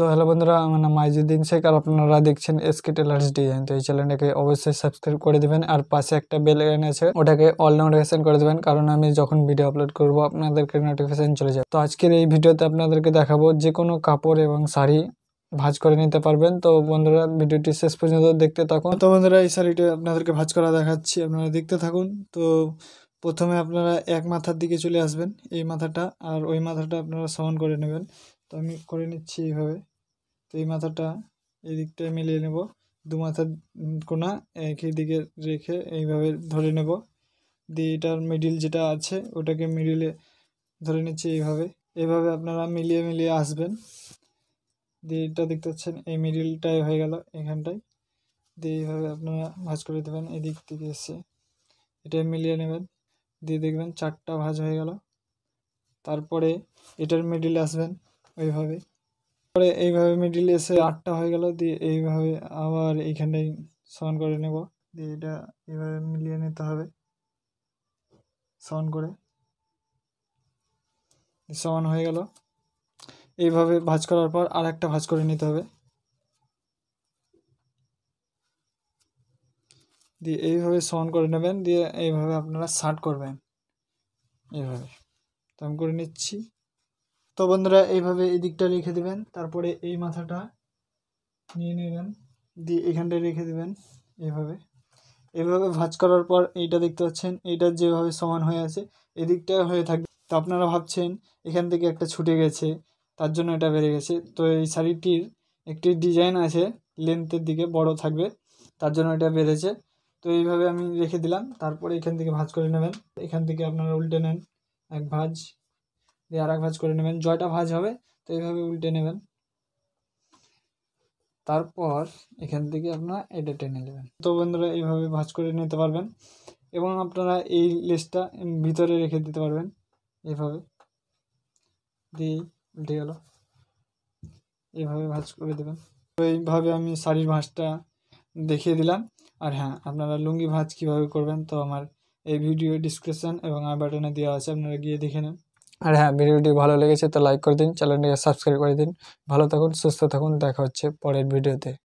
তো হ্যালো বন্ধুরা আমার নাম মাইজুদ্দিন শেখ আর আপনারা দেখছেন এসকে টেলার্স ডিজাইন তো এই চ্যানেলটাকে অবশ্যই সাবস্ক্রাইব করে দেবেন আর পাশে একটা বেল আইকন আছে ওটাকে অল নোটিফিকেশন করে দেবেন কারণ আমি যখন ভিডিও আপলোড করব আপনাদেরকে নোটিফিকেশন চলে যাবে তো আজকের এই ভিডিওতে আপনাদেরকে দেখাবো যে কোনো কাপড় এবং শাড়ি ভাজ করে নিতে পারবেন তো বন্ধুরা ভিডিওটি শেষ পর্যন্ত দেখতে থাকুন তো বন্ধুরা এই শাড়িটি আপনাদেরকে ভাজ করা দেখাচ্ছি আপনারা দেখতে থাকুন তো প্রথমে আপনারা এক মাথার দিকে চলে আসবেন এই মাথাটা আর ওই মাথাটা আপনারা সমান করে নেবেন তো আমি করে নিচ্ছি এইভাবে তো এই মাথাটা এই দিকটায় মিলিয়ে নেব দু মাথার কোনা একই দিকে রেখে এইভাবে ধরে নেব দিয়ে এটার মিডিল যেটা আছে ওটাকে মিডিলে ধরে নিচ্ছি এইভাবে এভাবে আপনারা মিলিয়ে মিলিয়ে আসবেন দিয়ে এটা দেখতে পাচ্ছেন এই মিডিলটাই হয়ে গেল এখানটায় দিয়ে এইভাবে আপনারা ভাজ করে দেবেন এদিক থেকে এসে এটা মিলিয়ে নেবেন দিয়ে দেখবেন চারটা ভাজ হয়ে গেল তারপরে এটার মিডিলে আসবেন ওইভাবে পরে এইভাবে মিডিল এসে আটটা হয়ে গেল দিয়ে এইভাবে আবার এইখানটাই সমান করে নেব দিয়ে এটা এইভাবে মিলিয়ে নিতে হবে সমান করে সমান হয়ে গেল এইভাবে ভাজ করার পর আর একটা ভাজ করে নিতে হবে দিয়ে এইভাবে সমান করে নেবেন দিয়ে এইভাবে আপনারা শার্ট করবেন এইভাবে তো আমি করে নিচ্ছি তো বন্ধুরা এইভাবে এই দিকটা রেখে দেবেন তারপরে এই মাথাটা নিয়ে নেবেন দিয়ে এখানটায় রেখে দেবেন এইভাবে এভাবে ভাজ করার পর এইটা দেখতে পাচ্ছেন এইটা যেভাবে সমান হয়ে আছে এদিকটা হয়ে থাকবে তো আপনারা ভাবছেন এখান থেকে একটা ছুটে গেছে তার জন্য এটা বেড়ে গেছে তো এই শাড়িটির একটি ডিজাইন আছে লেন্থের দিকে বড় থাকবে তার জন্য এটা বেড়েছে তো এইভাবে আমি রেখে দিলাম তারপরে এখান থেকে ভাজ করে নেবেন এখান থেকে আপনারা উল্টে নেন এক ভাজ দিয়ে আর এক ভাজ করে নেবেন জয়টা ভাজ হবে তো এইভাবে উল্টে নেবেন তারপর এখান থেকে আপনারা এটা টেনে নেবেন তো বন্ধুরা এইভাবে ভাজ করে নিতে পারবেন এবং আপনারা এই লেসটা ভিতরে রেখে দিতে পারবেন এইভাবে দিয়ে উল্টে গেল এইভাবে ভাজ করে দেবেন তো এইভাবে আমি শাড়ির ভাঁজটা দেখিয়ে দিলাম আর হ্যাঁ আপনারা লুঙ্গি ভাঁজ কীভাবে করবেন তো আমার এই ভিডিও ডিসক্রিপশান এবং আই বাটনে দেওয়া আছে আপনারা গিয়ে দেখে নেন আর হ্যাঁ ভিডিওটি ভালো লেগেছে তো লাইক করে দিন চ্যানেলটিকে সাবস্ক্রাইব করে দিন ভালো থাকুন সুস্থ থাকুন দেখা হচ্ছে পরের ভিডিওতে